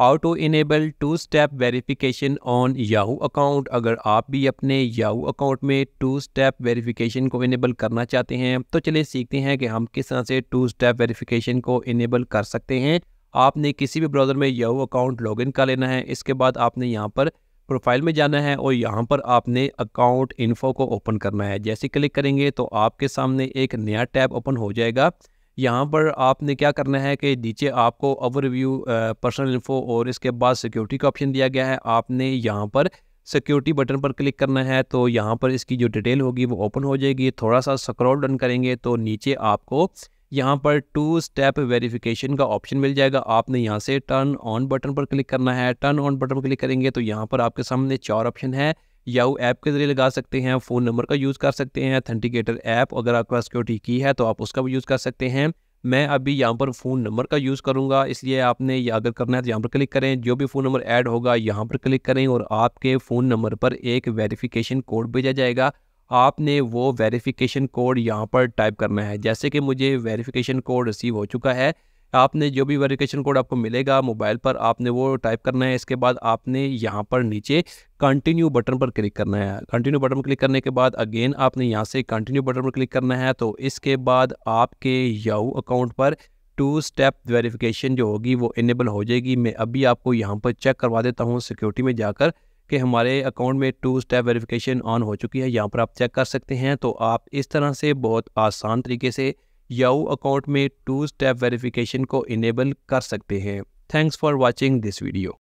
how to enable two step verification on Yahoo account अगर आप भी अपने याहू अकाउंट में टू स्टेप वेरिफिकेशन को इनेबल करना चाहते हैं तो चलिए सीखते हैं कि हम किस तरह से टू स्टेप वेरिफिकेशन को इनेबल कर सकते हैं आपने किसी भी ब्राउज़र में याहू अकाउंट लॉगिन कर लेना है इसके बाद आपने यहाँ पर प्रोफाइल में जाना है और यहाँ पर आपने अकाउंट इन्फो को ओपन करना है जैसे क्लिक करेंगे तो आपके सामने एक नया टैब ओपन हो जाएगा यहाँ पर आपने क्या करना है कि नीचे आपको ओवरव्यू पर्सनल इन्फो और इसके बाद सिक्योरिटी का ऑप्शन दिया गया है आपने यहाँ पर सिक्योरिटी बटन पर क्लिक करना है तो यहाँ पर इसकी जो डिटेल होगी वो ओपन हो जाएगी थोड़ा सा स्क्रॉल डन करेंगे तो नीचे आपको यहाँ पर टू स्टेप वेरिफिकेशन का ऑप्शन मिल जाएगा आपने यहाँ से टर्न ऑन बटन पर क्लिक करना है टर्न ऑन बटन पर क्लिक करेंगे तो यहाँ पर आपके सामने चार ऑप्शन है याहू ऐप के जरिए लगा सकते हैं फ़ोन नंबर का यूज़ कर सकते हैं अथेंटिकेटर ऐप अगर आपके पास सिक्योरिटी की है तो आप उसका भी यूज़ कर सकते हैं मैं अभी यहाँ पर फ़ोन नंबर का यूज़ करूँगा इसलिए आपने या अगर करना है तो यहाँ पर क्लिक करें जो भी फ़ोन नंबर ऐड होगा यहाँ पर क्लिक करें और आपके फ़ोन नंबर पर एक वेरिफिकेशन कोड भेजा जाएगा आपने वो वेरिफिकेशन कोड यहाँ पर टाइप करना है जैसे कि मुझे वेरिफिकेशन कोड रिसीव हो चुका है आपने जो भी वेरिफिकेशन कोड आपको मिलेगा मोबाइल पर आपने वो टाइप करना है इसके बाद आपने यहाँ पर नीचे कंटिन्यू बटन पर क्लिक करना है कंटिन्यू बटन पर क्लिक करने के बाद अगेन आपने यहाँ से कंटिन्यू बटन पर क्लिक करना है तो इसके बाद आपके याहू अकाउंट पर टू स्टेप वेरिफिकेशन जो होगी वो इनेबल हो जाएगी मैं अभी आपको यहाँ पर चेक करवा देता हूँ सिक्योरिटी में जाकर कि हमारे अकाउंट में टू स्टेप वेरिफिकेशन ऑन हो चुकी है यहाँ पर आप चेक कर सकते हैं तो आप इस तरह से बहुत आसान तरीके से याऊ अकाउंट में टू स्टेप वेरिफिकेशन को इनेबल कर सकते हैं thanks for watching this video